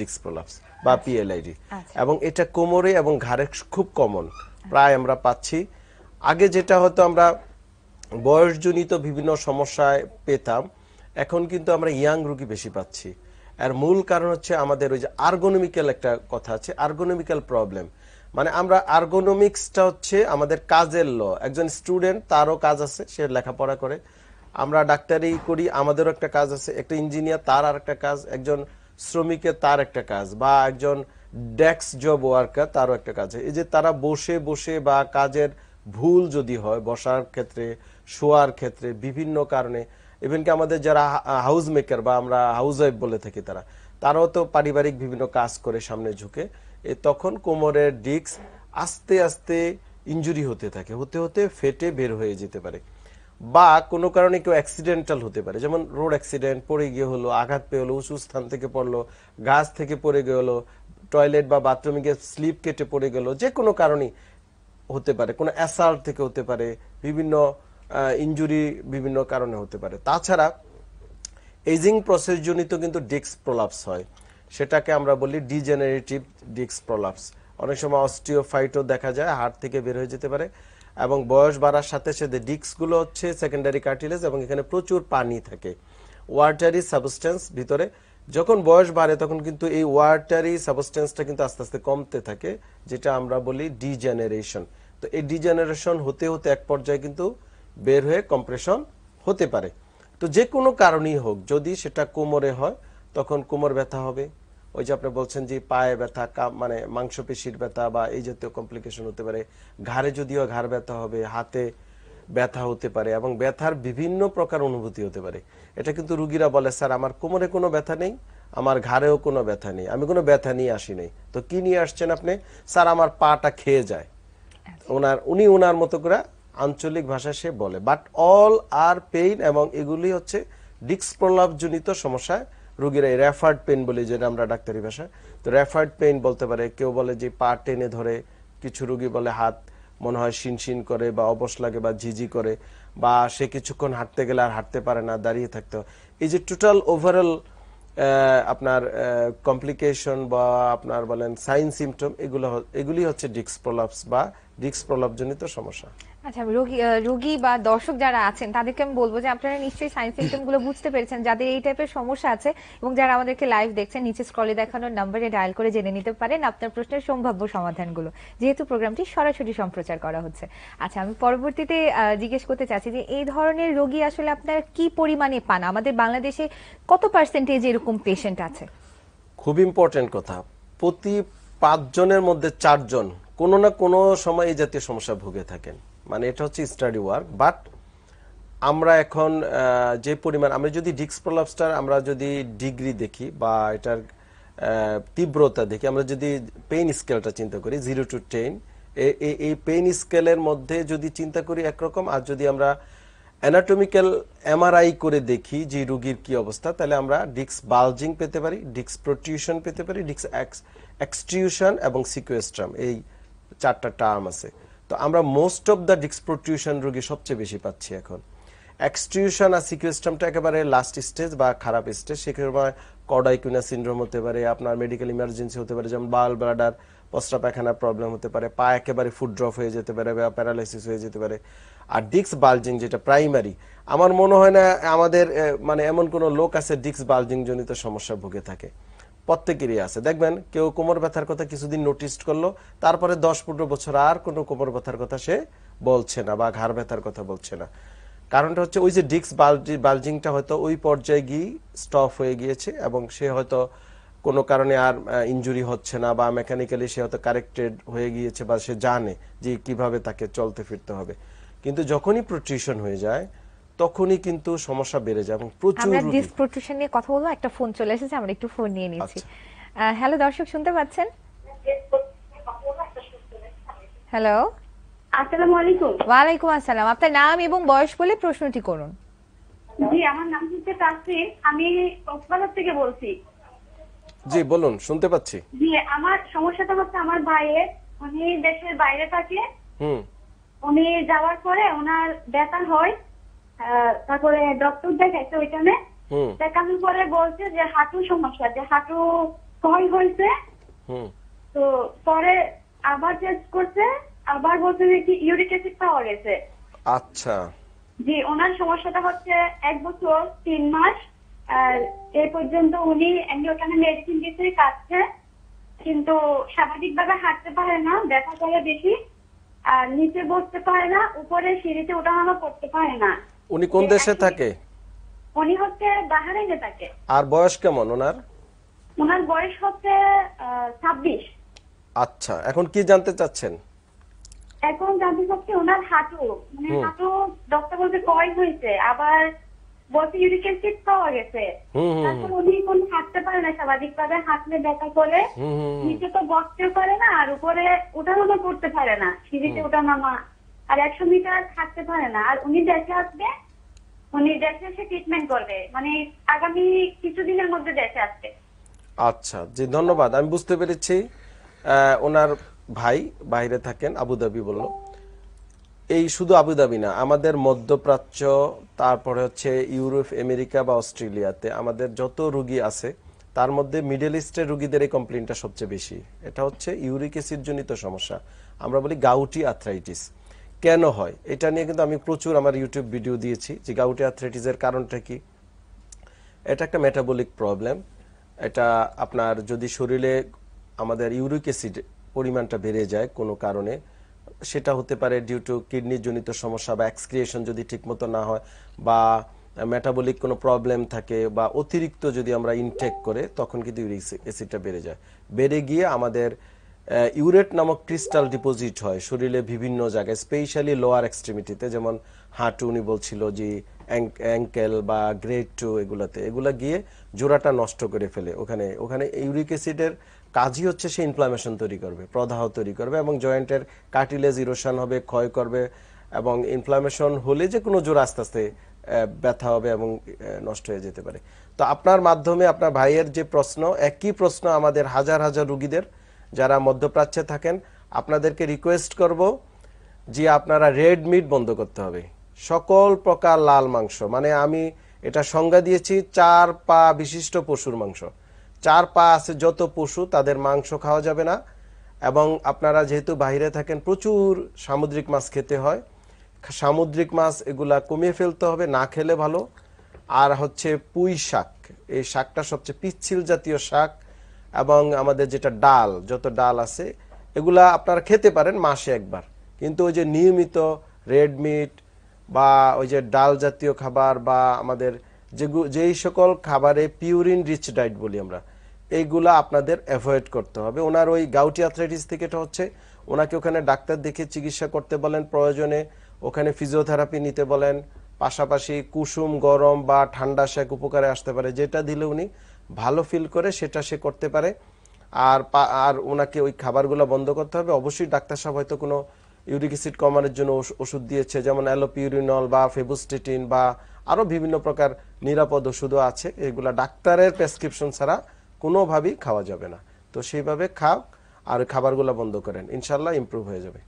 Disc prolapse বা PLID আচ্ছা। আচ্ছা। এবং এটা কোমরে এবং ঘাড়ে খুব কমন প্রায় আমরা পাচ্ছি আগে যেটা হতো আমরা বয়সজনিত বিভিন্ন সমস্যায় পেতাম এখন কিন্তু আমরা ইয়াং রুগী বেশি পাচ্ছি এর মূল কারণ হচ্ছে আমাদের ওই যে আর্গোনমিক্যাল একটা কথা আছে আর্গোনমিক্যাল প্রবলেম মানে আমরা আর্গোনমিক্সটা হচ্ছে আমাদের কাজের ল একজন স্টুডেন্ট তারও কাজ আছে সে লেখাপড়া করে আমরা ডাক্তারি করি আমাদেরও একটা কাজ আছে একটা ইঞ্জিনিয়ার তার আর একটা কাজ একজন শ্রমিকের তার একটা কাজ বা একজন ডেস্ক জব ওয়ার্কার তারও একটা কাজ এই যে তারা বসে বসে বা কাজের ভুল যদি হয় বসার ক্ষেত্রে শোয়ার ক্ষেত্রে বিভিন্ন কারণে কি আমাদের যারা হাউস মেকার বা আমরা হাউস ওয়াইফ বলে থাকি তারা তারাও তো পারিবারিক বিভিন্ন কাজ করে সামনে ঝুঁকে এ তখন কোমরের ডিস্ক আস্তে আস্তে ইঞ্জুরি হতে থাকে হতে হতে ফেটে বের হয়ে যেতে পারে বা কোনো কারণে কেউ অ্যাক্সিডেন্টাল হতে পারে যেমন রোড অ্যাক্সিডেন্ট পড়ে গিয়ে হলো আঘাত পেয়ে হলো উঁচু স্থান থেকে পড়লো গাছ থেকে পড়ে গিয়ে হলো টয়লেট বা বাথরুমে গিয়ে স্লিপ কেটে পড়ে গেল যে কোনো কারণেই হতে পারে কোনো অ্যাসাল্ট থেকে হতে পারে বিভিন্ন ইঞ্জুরি বিভিন্ন কারণে হতে পারে তাছাড়া এজিং প্রসেসজনিত কিন্তু ডিস্ক প্রলাপস হয় সেটাকে আমরা বলি ডিজেনারেটিভ ডিস্ক প্রলাপস অনেক সময় অস্টিওফাইটও দেখা যায় হাড় থেকে বের হয়ে যেতে পারে এবং বয়স বাড়ার সাথে সাথে ডিস্কগুলো হচ্ছে সেকেন্ডারি কার্টিলেজ এবং এখানে প্রচুর পানি থাকে ওয়াটারি সাবস্টেন্স ভিতরে যখন বয়স বাড়ে তখন কিন্তু এই ওয়াটারি সাবস্টেন্সটা কিন্তু আস্তে আস্তে কমতে থাকে যেটা আমরা বলি ডিজেনারেশন তো এই ডিজেনারেশন হতে হতে এক পর্যায়ে কিন্তু বের হয়ে কম্প্রেশন হতে পারে তো যে কোনো কারণেই হোক যদি সেটা কোমরে হয় তখন কোমর ব্যথা হবে ওই যে আপনি বলছেন যে পায়ে ব্যথা মানে মাংসপেশির ব্যথা বা এই জাতীয় কমপ্লিকেশন হতে পারে ঘাড়ে যদিও ঘাড় ব্যথা হবে হাতে ব্যথা হতে পারে এবং ব্যথার বিভিন্ন প্রকার অনুভূতি হতে পারে এটা কিন্তু রুগীরা বলে স্যার আমার কোমরে কোনো ব্যথা নেই আমার ঘাড়েও কোনো ব্যথা নেই আমি কোনো ব্যথা নিয়ে আসি নাই তো কি নিয়ে আসছেন আপনি স্যার আমার পাটা খেয়ে যায় আচ্ছা। ওনার উনি ওনার মতো করে আঞ্চলিক ভাষায় সে বলে বাট অল আর পেইন এবং এগুলি হচ্ছে ডিস্ক প্রলাপজনিত সমস্যায় রুগীরা রেফার্ড পেন বলি যেটা আমরা ডাক্তারি ভাষা তো রেফার্ড পেন বলতে পারে কেউ বলে যে পা টেনে ধরে কিছু রুগী বলে হাত মনে হয় শিনশিন করে বা অবস লাগে বা ঝিঝি করে বা সে কিছুক্ষণ হাঁটতে গেলে আর হাঁটতে পারে না দাঁড়িয়ে থাকতে হয় এই যে টোটাল ওভারঅল আপনার কমপ্লিকেশন বা আপনার বলেন সাইন সিমটম এগুলো এগুলি হচ্ছে ডিক্স প্রলাপস বা ডিক্স প্রলাপজনিত সমস্যা আচ্ছা রোগী রোগী বা দর্শক যারা আছেন তাদেরকে আমি বলবো যে আপনারা নিশ্চয়ই সাইন সিস্টেম গুলো বুঝতে পেরেছেন যাদের এই টাইপের সমস্যা আছে এবং যারা আমাদেরকে লাইভ দেখছেন নিচে স্ক্রলে দেখানোর নাম্বারে ডায়াল করে জেনে নিতে পারেন আপনার প্রশ্নের সম্ভাব্য সমাধানগুলো যেহেতু প্রোগ্রামটি সরাসরি সম্প্রচার করা হচ্ছে আচ্ছা আমি পরবর্তীতে জিজ্ঞেস করতে চাচ্ছি যে এই ধরনের রোগী আসলে আপনারা কি পরিমাণে পান আমাদের বাংলাদেশে কত পার্সেন্টেজ এরকম পেশেন্ট আছে খুব ইম্পর্টেন্ট কথা প্রতি পাঁচজনের মধ্যে চারজন কোনো না কোনো সময় এই জাতীয় সমস্যা ভুগে থাকেন মানে এটা হচ্ছে স্টাডি ওয়ার্ক বাট আমরা এখন যে পরিমাণ আমরা যদি ডিক্স প্রলাপসটার আমরা যদি ডিগ্রি দেখি বা এটার তীব্রতা দেখি আমরা যদি পেইন স্কেলটা চিন্তা করি জিরো টু টেন এই পেইন স্কেলের মধ্যে যদি চিন্তা করি একরকম আর যদি আমরা অ্যানাটমিক্যাল এমআরআই করে দেখি যে রুগীর কি অবস্থা তাহলে আমরা ডিক্স বালজিং পেতে পারি ডিক্স প্রোটিউশন পেতে পারি ডিক্স এক্সটিউশন এবং সিকুয়েস্ট্রাম এই চারটা টার্ম আছে তো আমরা মোস্ট অফ দ্য ডিক্সপ্রোটিউশন রোগী সবচেয়ে বেশি পাচ্ছি এখন এক্সটিউশন আর সিকুয়েস্টামটা একেবারে লাস্ট স্টেজ বা খারাপ স্টেজ সেক্ষেত্রে কডাইকুনা সিন্ড্রোম হতে পারে আপনার মেডিকেল ইমার্জেন্সি হতে পারে যেমন বাল ব্লাডার পস্টা পায়খানার প্রবলেম হতে পারে পা একেবারে ফুড ড্রপ হয়ে যেতে পারে বা প্যারালাইসিস হয়ে যেতে পারে আর ডিক্স বালজিং যেটা প্রাইমারি আমার মনে হয় না আমাদের মানে এমন কোনো লোক আছে ডিক্স বালজিং জনিত সমস্যা ভুগে থাকে প্রত্যেকেরই আছে দেখবেন কেউ কোমর ব্যথার কথা কিছুদিন নোটিস করলো তারপরে দশ পনেরো বছর আর কোনো কোমর ব্যথার কথা সে বলছে না বা ঘাড় ব্যথার কথা বলছে না কারণটা হচ্ছে ওই যে ডিক্স বালজি বালজিংটা হয়তো ওই পর্যায়ে গিয়ে স্টপ হয়ে গিয়েছে এবং সে হয়তো কোনো কারণে আর ইঞ্জুরি হচ্ছে না বা মেকানিক্যালি সে হয়তো কারেক্টেড হয়ে গিয়েছে বা সে জানে যে কিভাবে তাকে চলতে ফিরতে হবে কিন্তু যখনই প্রোট্রিশন হয়ে যায় তখনই কিন্তু সমস্যা বেড়ে যায় এবং প্রচুর আমরা ডিসপ্রোটেকশন নিয়ে কথা বলবো একটা ফোন চলে এসেছে আমরা একটু ফোন নিয়ে নিচ্ছি আচ্ছা। হ্যালো দর্শক শুনতে পাচ্ছেন হ্যালো আসসালামু আলাইকুম ওয়া আলাইকুম আসসালাম আপনার নাম এবং বয়স বলে প্রশ্নটি করুন জি আমার নাম হচ্ছে তাসফিন আমি কক্সবাজার থেকে বলছি জি বলুন শুনতে পাচ্ছি জি আমার সমস্যাটা হচ্ছে আমার ভাইয়ের উনি দেশের বাইরে থাকে হুম উনি যাওয়ার পরে ওনার ব্যথা হয় তারপরে ডক্টর দেখাইছে ওইখানে দেখানোর পরে বলছে যে হাঁটু সমস্যা যে হাঁটু ক্ষয় হয়েছে তো পরে আবার টেস্ট করছে আবার বলছে কি ইউরিক অ্যাসিড পাওয়া গেছে আচ্ছা জি ওনার সমস্যাটা হচ্ছে এক বছর তিন মাস আর এ পর্যন্ত উনি অ্যান্ডিওটানে মেডিসিন দিতে কাটছে কিন্তু স্বাভাবিকভাবে হাঁটতে পারে না ব্যথা করে বেশি আর নিচে বসতে পারে না উপরে সিঁড়িতে ওঠা করতে পারে না উনি কোন দেশে থাকে উনি হচ্ছে বাহারাইনে থাকে আর বয়স কেমন ওনার ওনার বয়স হচ্ছে 26 আচ্ছা এখন কি জানতে চাচ্ছেন এখন জানতে চাচ্ছি ওনার হাঁটু মানে হাঁটু ডক্টর বলতে কই হয়েছে আবার বলছে ইউরিক অ্যাসিড পাওয়া গেছে তারপর উনি কোন হাঁটতে পারে না স্বাভাবিক ভাবে হাঁটলে ব্যথা করে নিচে তো বসতে পারে না আর উপরে ওঠা করতে পারে না সিঁড়িতে ওঠানামা আর একশো মিটার থাকতে পারে না আর উনি দেশে আসবে উনি দেশে এসে ট্রিটমেন্ট করবে মানে আগামী কিছুদিনের মধ্যে দেশে আসবে আচ্ছা জি ধন্যবাদ আমি বুঝতে পেরেছি ওনার ভাই বাইরে থাকেন আবুধাবি বলল এই শুধু আবুধাবি না আমাদের মধ্যপ্রাচ্য তারপরে হচ্ছে ইউরোপ আমেরিকা বা অস্ট্রেলিয়াতে আমাদের যত রুগী আছে তার মধ্যে মিডল ইস্টের রুগীদের এই কমপ্লেনটা সবচেয়ে বেশি এটা হচ্ছে ইউরিক অ্যাসিড জনিত সমস্যা আমরা বলি গাউটি আর্থ্রাইটিস কেন হয় এটা নিয়ে কিন্তু আমি প্রচুর আমার ইউটিউব ভিডিও দিয়েছি যে গাউটে অ্যাথলেটিসের কারণটা কি এটা একটা মেটাবলিক প্রবলেম এটা আপনার যদি শরীরে আমাদের ইউরিক অ্যাসিড পরিমাণটা বেড়ে যায় কোনো কারণে সেটা হতে পারে ডিউ টু কিডনিজনিত সমস্যা বা এক্সক্রিয়েশন যদি ঠিকমতো না হয় বা মেটাবলিক কোনো প্রবলেম থাকে বা অতিরিক্ত যদি আমরা ইনটেক করে তখন কিন্তু ইউরিক অ্যাসিডটা বেড়ে যায় বেড়ে গিয়ে আমাদের ইউরেট নামক ক্রিস্টাল ডিপোজিট হয় শরীরে বিভিন্ন জায়গায় স্পেশালি লোয়ার এক্সট্রিমিটিতে যেমন হাঁটু উনি বলছিল যে অ্যাঙ্কেল বা গ্রেড টু এগুলাতে এগুলা গিয়ে জোড়াটা নষ্ট করে ফেলে ওখানে ওখানে ইউরিক অ্যাসিডের কাজই হচ্ছে সে ইনফ্লামেশন তৈরি করবে প্রদাহ তৈরি করবে এবং জয়েন্টের কার্টিলেজ ইরোশন হবে ক্ষয় করবে এবং ইনফ্লামেশন হলে যে কোনো জোর আস্তে আস্তে ব্যথা হবে এবং নষ্ট হয়ে যেতে পারে তো আপনার মাধ্যমে আপনার ভাইয়ের যে প্রশ্ন একই প্রশ্ন আমাদের হাজার হাজার রুগীদের যারা মধ্যপ্রাচ্যে থাকেন আপনাদেরকে রিকোয়েস্ট করব যে আপনারা রেড মিট বন্ধ করতে হবে সকল প্রকার লাল মাংস মানে আমি এটা সংজ্ঞা দিয়েছি চার পা বিশিষ্ট পশুর মাংস চার পা আছে যত পশু তাদের মাংস খাওয়া যাবে না এবং আপনারা যেহেতু বাহিরে থাকেন প্রচুর সামুদ্রিক মাছ খেতে হয় সামুদ্রিক মাছ এগুলা কমিয়ে ফেলতে হবে না খেলে ভালো আর হচ্ছে পুঁই শাক এই শাকটা সবচেয়ে পিচ্ছিল জাতীয় শাক এবং আমাদের যেটা ডাল যত ডাল আছে এগুলা আপনারা খেতে পারেন মাসে একবার কিন্তু ওই যে নিয়মিত রেড মিট বা ওই যে ডাল জাতীয় খাবার বা আমাদের যে যেই সকল খাবারে পিউরিন রিচ ডায়েট বলি আমরা এইগুলা আপনাদের অ্যাভয়েড করতে হবে ওনার ওই গাউটি অ্যাথলাইটিস থেকে এটা হচ্ছে ওনাকে ওখানে ডাক্তার দেখে চিকিৎসা করতে বলেন প্রয়োজনে ওখানে ফিজিওথেরাপি নিতে বলেন পাশাপাশি কুসুম গরম বা ঠান্ডা শেক উপকারে আসতে পারে যেটা দিলে উনি ভালো ফিল করে সেটা সে করতে পারে আর আর ওনাকে ওই খাবারগুলো বন্ধ করতে হবে অবশ্যই ডাক্তার সাহেব হয়তো কোনো ইউরিক অ্যাসিড কমানোর জন্য ওষুধ দিয়েছে যেমন অ্যালোপিউরিনল বা ফেবুস্টেটিন বা আরও বিভিন্ন প্রকার নিরাপদ ওষুধও আছে এগুলা ডাক্তারের প্রেসক্রিপশন ছাড়া কোনোভাবেই খাওয়া যাবে না তো সেইভাবে খাও আর খাবারগুলো বন্ধ করেন ইনশাল্লাহ ইম্প্রুভ হয়ে যাবে